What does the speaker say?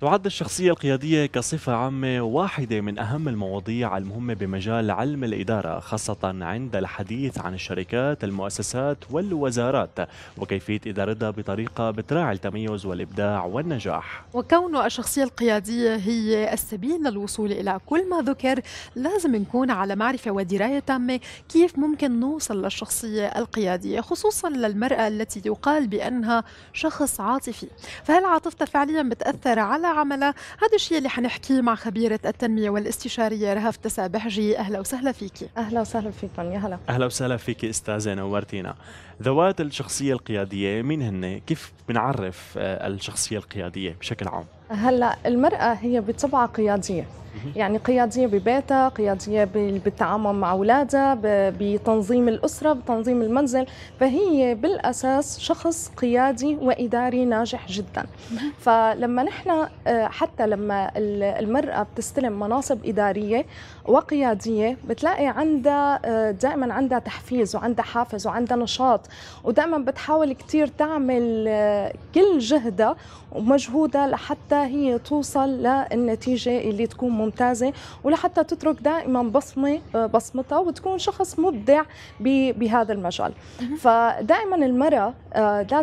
تعد الشخصية القيادية كصفة عامة واحدة من أهم المواضيع المهمة بمجال علم الإدارة خاصة عند الحديث عن الشركات المؤسسات والوزارات وكيفية إدارتها بطريقة بتراعي التميز والإبداع والنجاح وكون الشخصية القيادية هي السبيل للوصول إلى كل ما ذكر لازم نكون على معرفة ودراية تامة كيف ممكن نوصل للشخصية القيادية خصوصا للمرأة التي يقال بأنها شخص عاطفي فهل عاطفتها فعليا بتأثر على عملها هذا الشيء اللي حنحكيه مع خبيرة التنمية والاستشارية رهف تسابحجي أهلا وسهلا فيكي أهلا وسهلا فيك يا هلا أهلا وسهلا فيك أستاذة نورتينا ذوات الشخصية القيادية مين هن كيف بنعرف آه، الشخصية القيادية بشكل عام هلا المرأة هي بطبعها قيادية يعني قيادية ببيتها قيادية بالتعامل مع أولادها بتنظيم الأسرة بتنظيم المنزل فهي بالأساس شخص قيادي وإداري ناجح جدا فلما نحن آه، حتى لما المرأة بتستلم مناصب إدارية وقيادية بتلاقي عندها آه، دائما عندها تحفيز وعندها حافز وعندها نشاط ودائما بتحاول كثير تعمل آه، كل جهدها ومجهودها لحتى هي توصل للنتيجة اللي تكون ممتازة ممتازه ولحتى تترك دائما بصمه آه، بصمتها وتكون شخص مبدع بهذا المجال فدائما المراه آه، لازم